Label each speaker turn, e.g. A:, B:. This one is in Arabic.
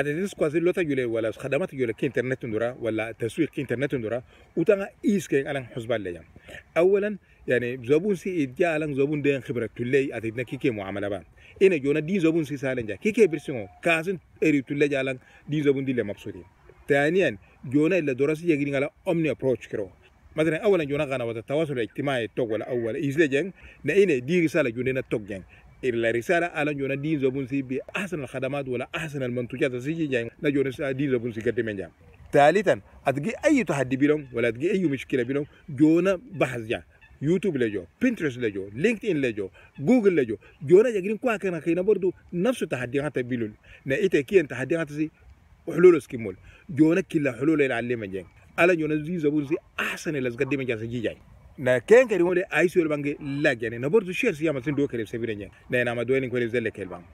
A: adadees quasi lota yule wala khadamata yule ki internet ndura ولا تسويق كي انترنت ندرا وتنا ايس كي الان حسبان ليا اولا يعني زبون سي اديا الان زبون دين خبره تولي اتدنا كي كي معامله بان ان جونا دي زبون سي سالنجا كي كي برسمو كازن اري تولي الان دي زبون دي مبسوطين ثانيا جونا اللي دراسه يجرين على امني ابروتش كرو مثلا اولا جونا غنا وتتواصل الاجتماعي توك ولا اول ايزلي جن ناينه دي رساله جونا توك جن إلا رسالة على جونا دين زبون سي بأحسن الخدمات ولا أحسن المنتجات سيجي جاي نجونا دين زبون سي قدم جام ثالثا أتجي أي تحدي بينهم ولا أتجي أي مشكلة بينهم جونا بحث جا يوتيوب لجو بنترست لجو لينكدين ان لجو جوجل لجو جونا جاكرين كوا كان خينا برضو نفس التحدي التحديات بيلول نأتي التحدي تحديات سي وحلول اسكيمول جونا كلا حلول العلم جاي على جونا دين زبون زي أحسن اللي قدم جاي na kenke ri wonde ay suwel bangi lagene na bortu shir siyama sin do kele sebire nyen na na ma do ni ko zelle kelbam